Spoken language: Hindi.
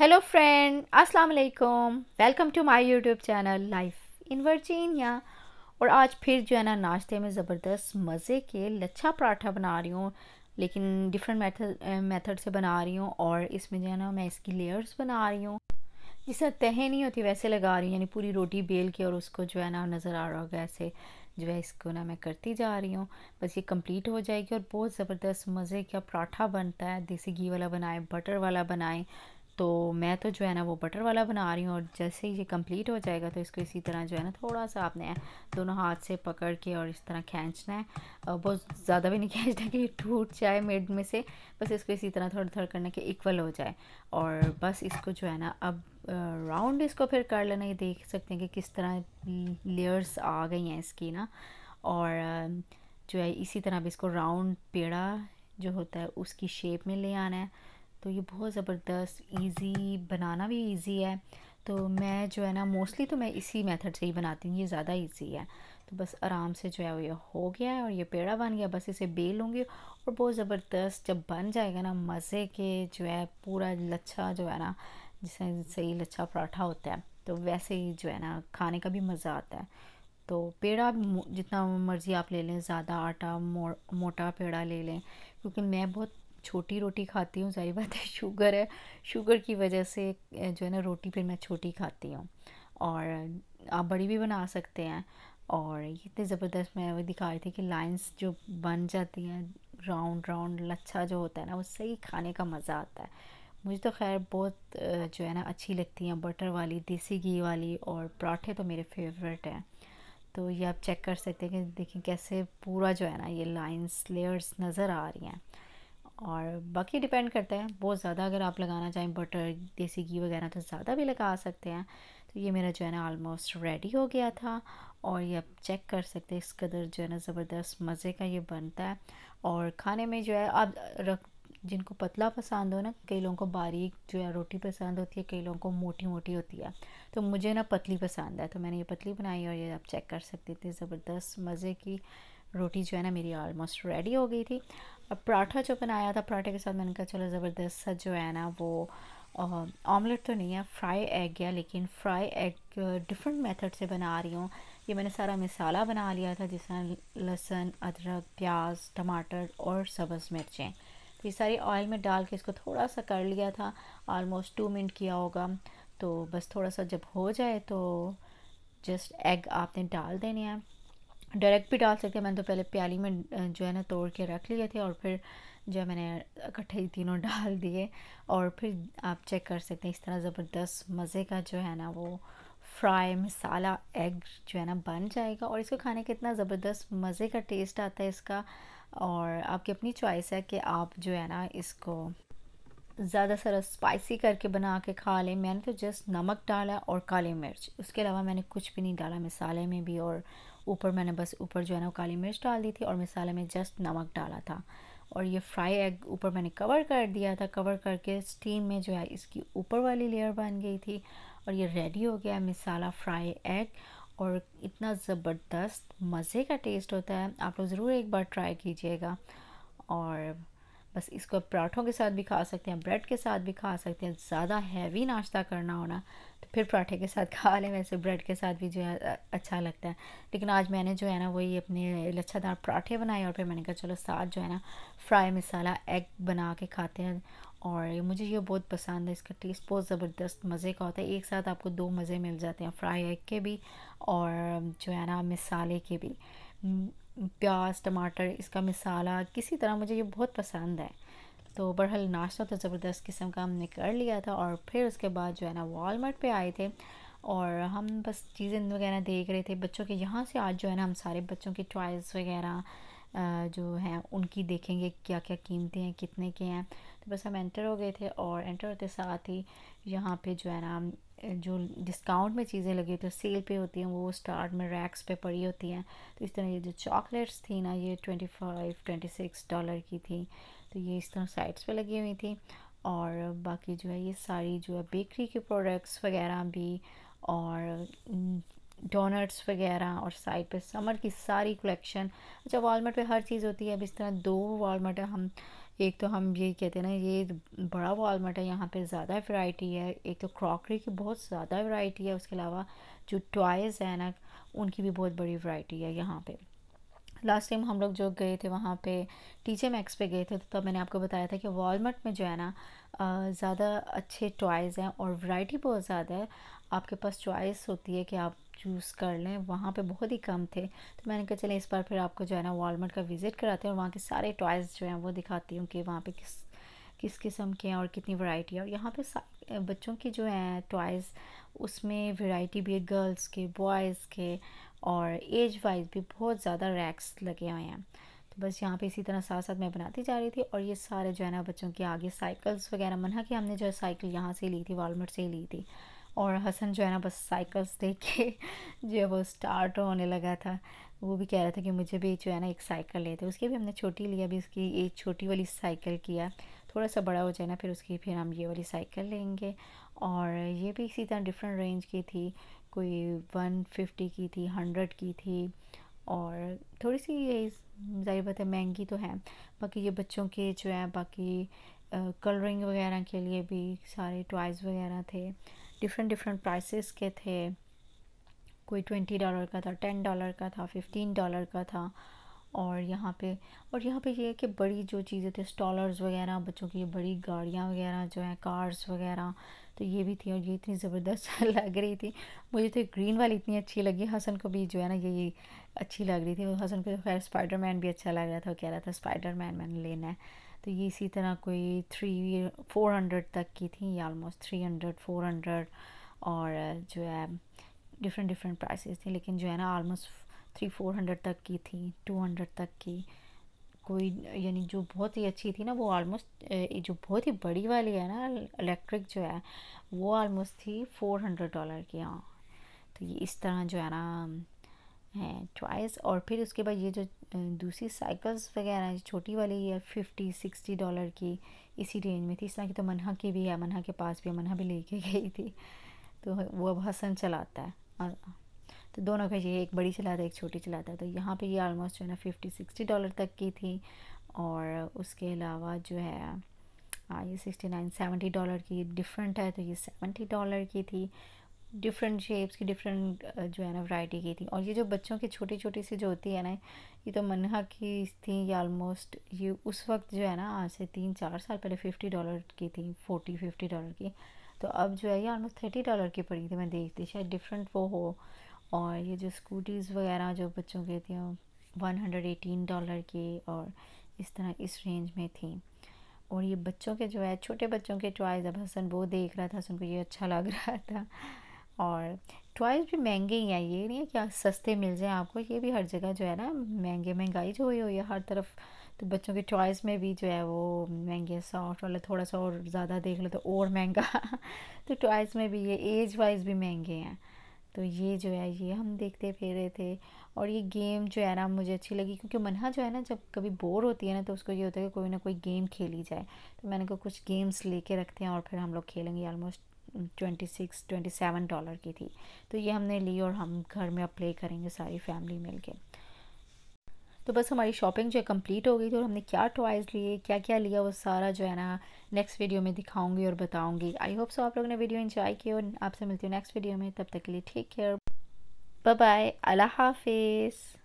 हेलो फ्रेंड अस्सलाम वालेकुम welcome to my YouTube channel life in Virginia और आज फिर जो है ना नाश्ते में ज़बरदस्त मज़े के लच्छा पराठा बना रही हूँ लेकिन डिफरेंट मेथड मेथड से बना रही हूँ और इसमें जो है ना मैं इसकी लेयर्स बना रही हूँ जिससे तह नहीं होती वैसे लगा रही हूँ यानी पूरी रोटी बेल के और उसको जो है ना नज़र आ रहा होगा ऐसे जो है इसको ना मैं करती जा रही हूँ बस ये कंप्लीट हो जाएगी और बहुत ज़बरदस्त मज़े का पराठा बनता है देसी घी वाला बनाएं बटर वाला बनाएं तो मैं तो जो है ना वो बटर वाला बना रही हूँ और जैसे ही ये कंप्लीट हो जाएगा तो इसको इसी तरह जो है ना थोड़ा सा आपने दोनों हाथ से पकड़ के और इस तरह खींचना है बहुत ज़्यादा भी नहीं खींचना कि टूट जाए मिड में से बस इसको इसी तरह थोड़ा थोड़ा करना कि इक्वल हो जाए और बस इसको जो है ना अब राउंड इसको फिर कर लेना ये देख सकते हैं कि किस तरह लेयर्स आ गई हैं इसकी ना और जो है इसी तरह अब इसको राउंड पेड़ा जो होता है उसकी शेप में ले आना है तो ये बहुत ज़बरदस्त इजी बनाना भी इजी है तो मैं जो है ना मोस्टली तो मैं इसी मेथड से ही बनाती हूँ ये ज़्यादा इजी है तो बस आराम से जो है वो ये हो गया है और ये पेड़ा बन गया बस इसे बेल लूँगी और बहुत ज़बरदस्त जब बन जाएगा ना मज़े के जो है पूरा लच्छा जो है ना जिसे सही लच्छा पराठा होता है तो वैसे ही जो है ना खाने का भी मज़ा आता है तो पेड़ा जितना मर्ज़ी आप ले लें ज़्यादा आटा मो, मोटा पेड़ा ले लें क्योंकि मैं बहुत छोटी रोटी खाती हूँ सारी बात है शुगर है शुगर की वजह से जो है ना रोटी फिर मैं छोटी खाती हूँ और आप बड़ी भी बना सकते हैं और इतने ज़बरदस्त मैं वो दिखा रही थी कि लाइंस जो बन जाती हैं राउंड राउंड लच्छा जो होता है ना वो सही खाने का मज़ा आता है मुझे तो खैर बहुत जो है ना अच्छी लगती हैं बटर वाली देसी घी वाली और पराठे तो मेरे फेवरेट हैं तो ये आप चेक कर सकते हैं कि देखें कैसे पूरा जो है ना ये लाइंस लेयर्स नज़र आ रही हैं और बाकी डिपेंड करता है बहुत ज़्यादा अगर आप लगाना चाहें बटर देसी घी वगैरह तो ज़्यादा भी लगा सकते हैं तो ये मेरा जो है ना ऑलमोस्ट रेडी हो गया था और ये आप चेक कर सकते हैं इस कदर जो है ना ज़बरदस्त मज़े का ये बनता है और खाने में जो है आप रख जिनको पतला पसंद हो ना कई लोगों को बारीक जो है रोटी पसंद होती है कई लोगों को मोटी मोटी होती है तो मुझे ना पतली पसंद है तो मैंने ये पतली बनाई और ये आप चेक कर सकते थे ज़बरदस्त मज़े की रोटी जो है ना मेरी ऑलमोस्ट रेडी हो गई थी अब पराठा जो बनाया था पराठे के साथ मैंने कहा चलो ज़बरदस्त सा जो है ना वो ऑमलेट तो नहीं है फ्राई एग या लेकिन फ्राई एग डिफरेंट मेथड से बना रही हूँ ये मैंने सारा मसाला बना लिया था जिसमें लहसुन अदरक प्याज टमाटर और सब्ज़ मिर्चें तो ये सारी ऑयल में डाल के इसको थोड़ा सा कर लिया था ऑलमोस्ट टू मिनट किया होगा तो बस थोड़ा सा जब हो जाए तो जस्ट एग आपने डाल देने हैं डायरेक्ट भी डाल सकते हैं मैंने तो पहले प्याली में जो है ना तोड़ के रख लिए थे और फिर जो मैंने इकट्ठे ही तीनों डाल दिए और फिर आप चेक कर सकते हैं इस तरह ज़बरदस्त मज़े का जो है ना वो फ्राई मसाला एग जो है ना बन जाएगा और इसको खाने का इतना ज़बरदस्त मज़े का टेस्ट आता है इसका और आपकी अपनी चॉइस है कि आप जो है ना इसको ज़्यादा सारा स्पाइसी करके बना के खा लें मैंने तो जस्ट नमक डाला और काली मिर्च उसके अलावा मैंने कुछ भी नहीं डाला मसाले में भी और ऊपर मैंने बस ऊपर जो है ना काली मिर्च डाल दी थी और मसाले में जस्ट नमक डाला था और ये फ्राई एग ऊपर मैंने कवर कर दिया था कवर करके स्टीम में जो है इसकी ऊपर वाली लेयर बन गई थी और ये रेडी हो गया मिसाला फ्राई एग और इतना ज़बरदस्त मज़े का टेस्ट होता है आप लोग ज़रूर एक बार ट्राई कीजिएगा और बस इसको आप पराठों के साथ भी खा सकते हैं ब्रेड के साथ भी खा सकते हैं ज़्यादा हैवी नाश्ता करना होना तो फिर पराठे के साथ खा लें वैसे ब्रेड के साथ भी जो है अच्छा लगता है लेकिन आज मैंने जो है ना वही अपने लच्छादार पराठे बनाए और फिर मैंने कहा चलो साथ जो है ना फ्राई मसाला एग बना के खाते हैं और मुझे ये बहुत पसंद है इसका टेस्ट बहुत ज़बरदस्त मज़े का होता है एक साथ आपको दो मज़े मिल जाते हैं फ्राई एग के भी और जो है ना मिसाले के भी प्याज टमाटर इसका मिसाला किसी तरह मुझे ये बहुत पसंद है तो बरहल नाश्ता तो ज़बरदस्त किस्म का हमने कर लिया था और फिर उसके बाद जो है ना वॉलमार्ट पे आए थे और हम बस चीज़ें वगैरह देख रहे थे बच्चों के यहाँ से आज जो है ना हम सारे बच्चों के टॉयस वगैरह जो हैं उनकी देखेंगे क्या क्या कीमतें हैं कितने के हैं तो बस हम एंटर हो गए थे और एंटर होते साथ ही यहाँ पे जो है ना जो डिस्काउंट में चीज़ें लगी होती है सेल पे होती हैं वो स्टार्ट में रैक्स पे पड़ी होती हैं तो इस तरह ये जो चॉकलेट्स थी ना ये twenty five twenty six dollar की थी तो ये इस तरह साइट्स पे लगी हुई थी और बाकी जो है ये सारी जो है बेकरी के प्रोडक्ट्स वगैरह भी और डोनट्स वगैरह और साइड पे समर की सारी कलेक्शन अच्छा वॉलमार्ट पे हर चीज़ होती है अब इस तरह दो वॉलमार्ट हम एक तो हम ये कहते हैं ना ये बड़ा वालमार्ट है यहाँ पे ज़्यादा वैरायटी है एक तो क्रॉकरी की बहुत ज़्यादा वैरायटी है उसके अलावा जो टॉयज़ हैं ना उनकी भी बहुत बड़ी वैरायटी है यहाँ पे लास्ट टाइम हम लोग जो गए थे वहाँ पे टीचे मैक्स पे गए थे तो तब मैंने आपको बताया था कि वॉलमार्ट में जो है ना ज़्यादा अच्छे टॉयज़ हैं और वैरायटी बहुत ज़्यादा है आपके पास चॉइस होती है कि आप चूज़ कर लें वहाँ पे बहुत ही कम थे तो मैंने कहा चले इस बार फिर आपको जो है ना वॉलमार्ट का विज़िट कराते हैं और वहाँ के सारे टॉयज़ जो हैं वो दिखाती हूँ कि वहाँ पे किस किस किस्म के हैं और कितनी वैरायटी है और यहाँ पे बच्चों की जो है टॉयज़ उसमें वैरायटी भी है गर्ल्स के बॉयज़ के और एज वाइज भी बहुत ज़्यादा रैक्स लगे हुए हैं तो बस यहाँ पे इसी तरह साथ साथ मैं बनाती जा रही थी और ये सारे जो है ना बच्चों के आगे साइकिल्स वगैरह मना कि हमने जो है साइकिल यहाँ से ली थी वॉलमार्ट से ही ली थी और हसन जो है ना बस साइकिल्स देख के जो है वो स्टार्ट होने लगा था वो भी कह रहा था कि मुझे भी जो है ना एक साइकिल लेते उसके भी हमने छोटी लिया अभी उसकी एक छोटी वाली साइकिल किया थोड़ा सा बड़ा हो जाए ना फिर उसकी फिर हम ये वाली साइकिल लेंगे और ये भी इसी तरह डिफरेंट रेंज की थी कोई वन फिफ्टी की थी हंड्रेड की थी और थोड़ी सी ये जाहिर बात है महंगी तो है बाकी ये बच्चों के जो है बाकी कलरिंग वगैरह के लिए भी सारे टॉयज़ वगैरह थे डिफरेंट डिफरेंट प्राइसेस के थे कोई ट्वेंटी डॉलर का था टेन डॉलर का था फिफ्टीन डॉलर का था और यहाँ पे और यहाँ पे ये यह है कि बड़ी जो चीज़ें थी स्टॉलर्स वगैरह बच्चों की बड़ी गाड़ियाँ वगैरह जो हैं कार्स वगैरह तो ये भी थी और ये इतनी ज़बरदस्त लग रही थी मुझे तो ग्रीन वाली इतनी अच्छी लगी हसन को भी जो है ना ये अच्छी लग रही थी हसन को तो खैर मैन भी अच्छा लग रहा था वो कह रहा था मैन मैंने लेना है तो ये इसी तरह कोई थ्री फोर हंड्रेड तक की थी या almost three hundred four hundred और जो है डिफरेंट डिफरेंट प्राइसेस थी लेकिन जो है ना आलमोस्ट थ्री फोर हंड्रेड तक की थी टू हंड्रेड तक की कोई यानी जो बहुत ही अच्छी थी ना वो आलमोस्ट जो बहुत ही बड़ी वाली है ना इलेक्ट्रिक जो है वो आलमोस्ट थी फोर हंड्रेड डॉलर की हाँ तो ये इस तरह जो है ना हैं ट्वाइस और फिर उसके बाद ये जो दूसरी साइकिल्स वगैरह छोटी वाली है फिफ्टी सिक्सटी डॉलर की इसी रेंज में थी इस तरह की तो मनहा की भी है मनहा के पास भी मनहा भी लेके गई थी तो वो अब हसन चलाता है और तो दोनों का ये एक बड़ी चलाता है एक छोटी चलाता है तो यहाँ पे ये ऑलमोस्ट जो है ना फिफ्टी सिक्सटी डॉलर तक की थी और उसके अलावा जो है ये सिक्सटी नाइन सेवेंटी डॉलर की डिफरेंट है तो ये सेवेंटी डॉलर की थी डिफरेंट शेप्स की डिफरेंट uh, जो है ना वैरायटी की थी और ये जो बच्चों की छोटी छोटी सी जो होती है ना ये तो मनहा की थी ये ऑलमोस्ट ये उस वक्त जो है ना आज से तीन चार साल पहले फिफ्टी डॉलर की थी फोर्टी फिफ्टी डॉलर की तो अब जो है ये ऑलमोस्ट थर्टी डॉलर की पड़ी थी मैं देखती शायद डिफरेंट वो हो और ये जो स्कूटीज़ वगैरह जो बच्चों के थी वन हंड्रेड एटीन डॉलर के और इस तरह इस रेंज में थी और ये बच्चों के जो है छोटे बच्चों के टॉयज़ अब हसन वो देख रहा था सुन को ये अच्छा लग रहा था और टॉयज़ भी महंगे ही हैं ये नहीं है कि हाँ, सस्ते मिल जाएँ आपको ये भी हर जगह जो है ना महंगे महंगाई जो हुई हुई है हर तरफ तो बच्चों के टॉयज़ में भी जो है वो महंगे सॉफ्ट वाला थोड़ा सा और ज़्यादा देख लो तो और महंगा तो टॉयज़ में भी ये एज वाइज भी महंगे हैं तो ये जो है ये हम देखते फिर रहे थे और ये गेम जो है ना मुझे अच्छी लगी क्योंकि मनहा जो है ना जब कभी बोर होती है ना तो उसको ये होता है कि कोई ना कोई गेम खेली जाए तो मैंने कहा कुछ गेम्स लेके रखते हैं और फिर हम लोग खेलेंगे almost twenty six twenty seven dollar की थी तो ये हमने ली और हम घर में अब प्ले करेंगे सारी फैमिली मिल के तो बस हमारी शॉपिंग जो है कम्प्लीट हो गई थी और हमने क्या टॉयज़ लिए क्या क्या लिया वो सारा जो है ना नेक्स्ट वीडियो में दिखाऊंगी और बताऊंगी आई होप सो आप लोगों ने वीडियो इन्जॉय किया और आपसे मिलती हूँ नेक्स्ट वीडियो में तब तक के लिए ठीक केयर बाय बाय अल्लाह हाफिज़